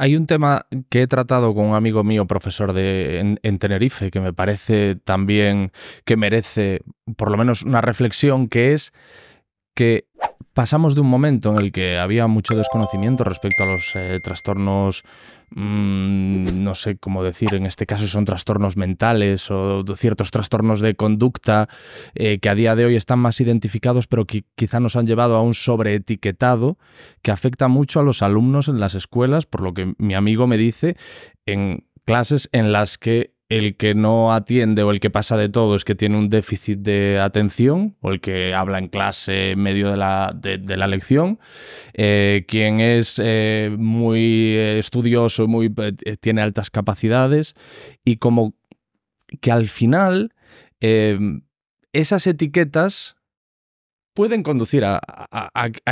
Hay un tema que he tratado con un amigo mío, profesor de, en, en, Tenerife, que me parece también que merece por lo menos una reflexión, que es que pasamos de un momento en el que había mucho desconocimiento respecto a los eh, trastornos, mm, no sé cómo decir, en este caso son trastornos mentales o ciertos trastornos de conducta eh, que a día de hoy están más identificados, pero que quizá nos han llevado a un sobreetiquetado que afecta mucho a los alumnos en las escuelas, por lo que mi amigo me dice en clases en las que el que no atiende o el que pasa de todo es que tiene un déficit de atención o el que habla en clase en medio de la, lección, eh, quien es eh, muy eh, estudioso, muy, tiene altas capacidades y como que al final esas etiquetas pueden conducir a,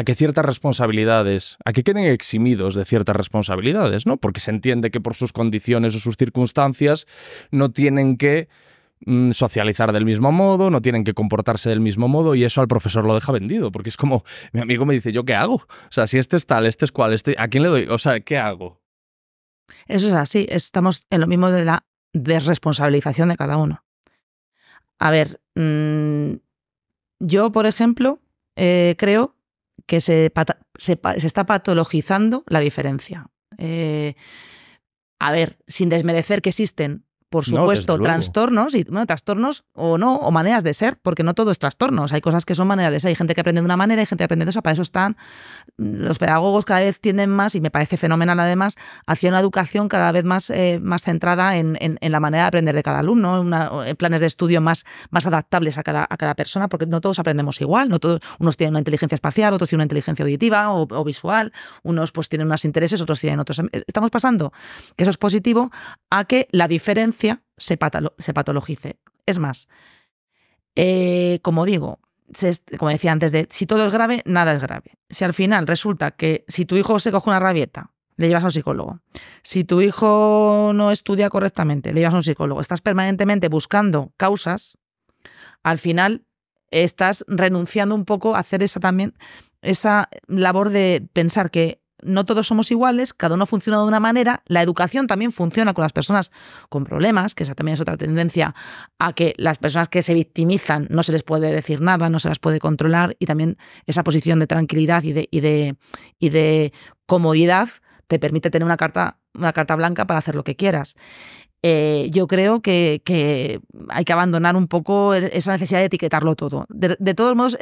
que ciertas responsabilidades, a que queden eximidos de ciertas responsabilidades, ¿no? Porque se entiende que por sus condiciones o sus circunstancias no tienen que mm, socializar del mismo modo, no tienen que comportarse del mismo modo y eso al profesor lo deja vendido, porque es como, mi amigo me dice, ¿yo qué hago? O sea, si este es tal, este es cual, este, ¿a quién le doy? O sea, ¿qué hago? Eso es así, estamos en lo mismo de la desresponsabilización de cada uno. A ver, mm, yo, por ejemplo, eh, creo que se, está patologizando la diferencia. Eh, a ver, sin desmerecer que existen por supuesto, trastornos, y, bueno, trastornos o no, o maneras de ser, porque no todo es trastornos. Hay cosas que son maneras de ser. Hay gente que aprende de una manera, hay gente que aprende de otra. Para eso están mm, los pedagogos cada vez tienden más, y me parece fenomenal además, hacia una educación cada vez más, eh, más centrada en, la manera de aprender de cada alumno, en eh, planes de estudio más, más adaptables a cada, persona, porque no todos aprendemos igual. No todos, unos tienen una inteligencia espacial, otros tienen una inteligencia auditiva o, visual, unos pues tienen unos intereses, otros tienen otros. Em, estamos pasando eso es positivo a que la diferencia se, patologice. Es más, eh, como digo, como decía antes, de, si todo es grave, nada es grave. Si al final resulta que si tu hijo se coge una rabieta, le llevas a un psicólogo. Si tu hijo no estudia correctamente, le llevas a un psicólogo. Estás permanentemente buscando causas, al final estás renunciando un poco a hacer esa también, esa labor de pensar que no todos somos iguales, cada uno funciona de una manera, la educación también funciona con las personas con problemas, que esa también es otra tendencia a que las personas que se victimizan no se les puede decir nada, no se las puede controlar y también esa posición de tranquilidad y de, de, comodidad te permite tener una carta, una carta blanca para hacer lo que quieras. Eh, yo creo que, hay que abandonar un poco e-, esa necesidad de etiquetarlo todo. De, todos modos,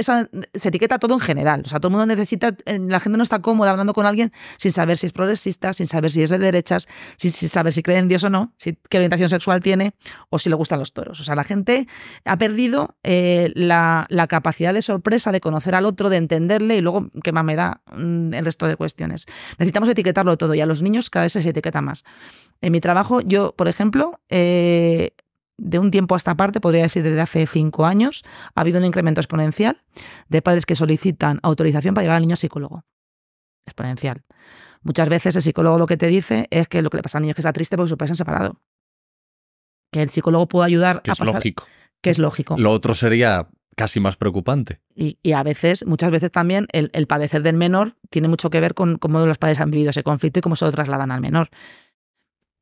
se etiqueta todo en general. O sea, todo el mundo necesita, eh, la gente no está cómoda hablando con alguien sin saber si es progresista, sin saber si es de derechas, sin, saber si cree en Dios o no, qué orientación sexual tiene o si le gustan los toros. O sea, la gente ha perdido eh, la, la capacidad de sorpresa, de conocer al otro, de entenderle y luego, ¿qué más me da mm, el resto de cuestiones? Necesitamos etiquetarlo todo y a los niños cada vez se etiqueta más. En mi trabajo, yo, por ejemplo, eh, de un tiempo a esta parte, podría decir desde hace cinco años, ha habido un incremento exponencial de padres que solicitan autorización para llevar al niño a psicólogo. Exponencial. Muchas veces el psicólogo lo que te dice es que lo que le pasa al niño es que está triste porque su padres se han separado. Que el psicólogo puede ayudar que es lógico. Que es lógico. Lo otro sería casi más preocupante. Y, a veces, muchas veces también, el, el padecer del menor tiene mucho que ver con cómo los padres han vivido ese conflicto y cómo se lo trasladan al menor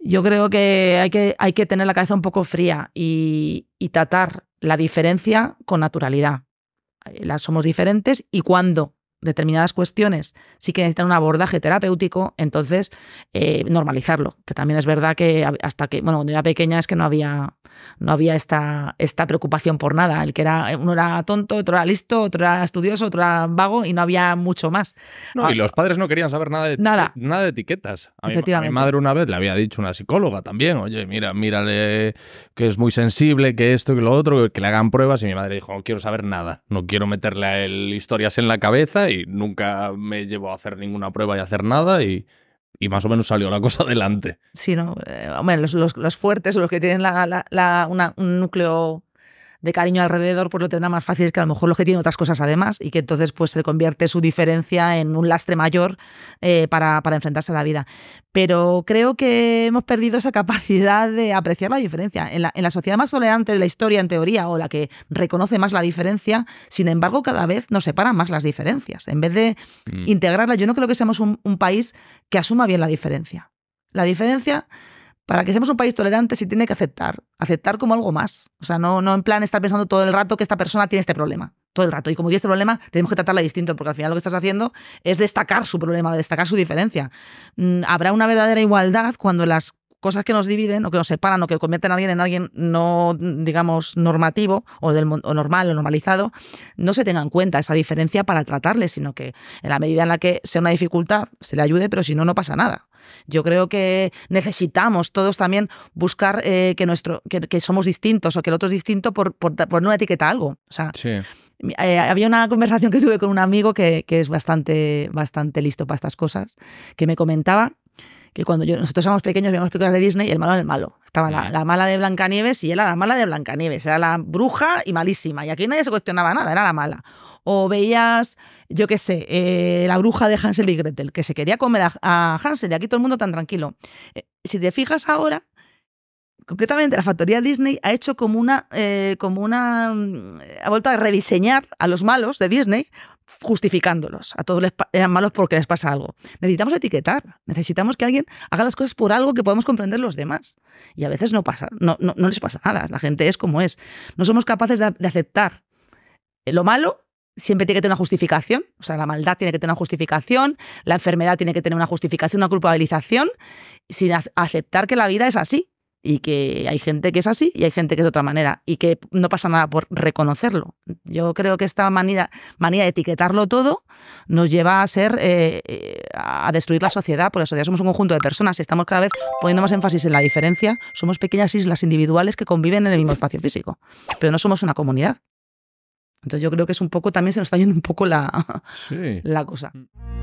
yo creo que hay que, hay que tener la cabeza un poco fría y, tratar la diferencia con naturalidad. Eh, las somos diferentes y cuando determinadas cuestiones sí que necesitan un abordaje terapéutico, entonces eh, normalizarlo. Que también es verdad que hasta que, bueno, cuando yo era pequeña es que no había no había esta, esta preocupación por nada. El que era, uno era tonto, otro era listo, otro era estudioso, otro era vago y no había mucho más. y ah, los padres no querían saber nada de, nada. Nada de etiquetas. Efectivamente. Mi, madre una vez le había dicho una psicóloga también, oye, mira, mírale que es muy sensible, que esto, que lo otro, que le hagan pruebas. Y mi madre dijo, no quiero saber nada, no quiero meterle historias en la cabeza y nunca me llevo a hacer ninguna prueba y hacer nada y y más o menos salió la cosa adelante. Sí, no, eh, hombre, los, los, los, fuertes, los que tienen la, la, la, una, un núcleo de cariño alrededor, pues lo tendrá más fácil, es que a lo mejor los que tienen otras cosas además y que entonces pues se convierte su diferencia en un lastre mayor eh, para, enfrentarse a la vida. Pero creo que hemos perdido esa capacidad de apreciar la diferencia. En la, sociedad más tolerante de la historia, en teoría, o la que reconoce más la diferencia, sin embargo, cada vez nos separan más las diferencias. En vez de mm. integrarlas, yo no creo que seamos un país que asuma bien la diferencia. La diferencia para que seamos un país tolerante se tiene que aceptar, aceptar como algo más. O sea, no, no en plan estar pensando todo el rato que esta persona tiene este problema todo el rato. Y como tiene este problema, tenemos que tratarla distinto, porque al final lo que estás haciendo es destacar su problema, destacar su diferencia. Mm, habrá una verdadera igualdad cuando las cosas que nos dividen o que nos separan o que convierten a alguien en alguien no, digamos, normativo o, del, o normal o normalizado, no se tenga en cuenta esa diferencia para tratarle, sino que en la medida en la que sea una dificultad, se le ayude, pero si no, no pasa nada. Yo creo que necesitamos todos también buscar eh, que, nuestro, que, somos distintos o que el otro es distinto por, por, por una etiqueta a algo. O sea, eh, había una conversación que tuve con un amigo que, es bastante, bastante listo para estas cosas, que me comentaba que cuando yo, nosotros éramos pequeños veíamos películas de Disney y el malo era el malo. Estaba la, mala de Blancanieves y era la mala de Blancanieves. Era la bruja y malísima. Y aquí nadie se cuestionaba nada, era la mala. O veías, yo qué sé, eh, la bruja de Hansel y Gretel, que se quería comer a, Hansel y aquí todo el mundo tan tranquilo. Eh, si te fijas ahora, concretamente la factoría Disney ha hecho como una, eh, como una, mm, ha vuelto a rediseñar a los malos de Disney justificándolos. A todos les eran malos porque les pasa algo. Necesitamos etiquetar. Necesitamos que alguien haga las cosas por algo que podamos comprender los demás. Y a veces no pasa, no, no, no les pasa nada. La gente es como es. No somos capaces de, de aceptar lo malo siempre tiene que tener una justificación, o sea, la maldad tiene que tener una justificación, la enfermedad tiene que tener una justificación, una culpabilización, sin aceptar que la vida es así y que hay gente que es así y hay gente que es de otra manera y que no pasa nada por reconocerlo. Yo creo que esta manía, manía de etiquetarlo todo nos lleva a ser eh, eh, a destruir la sociedad, porque la sociedad somos un conjunto de personas y estamos cada vez poniendo más énfasis en la diferencia. Somos pequeñas islas individuales que conviven en el mismo espacio físico, pero no somos una comunidad. Entonces yo creo que es un poco, también se nos está yendo un poco la, sí. la cosa. Mm.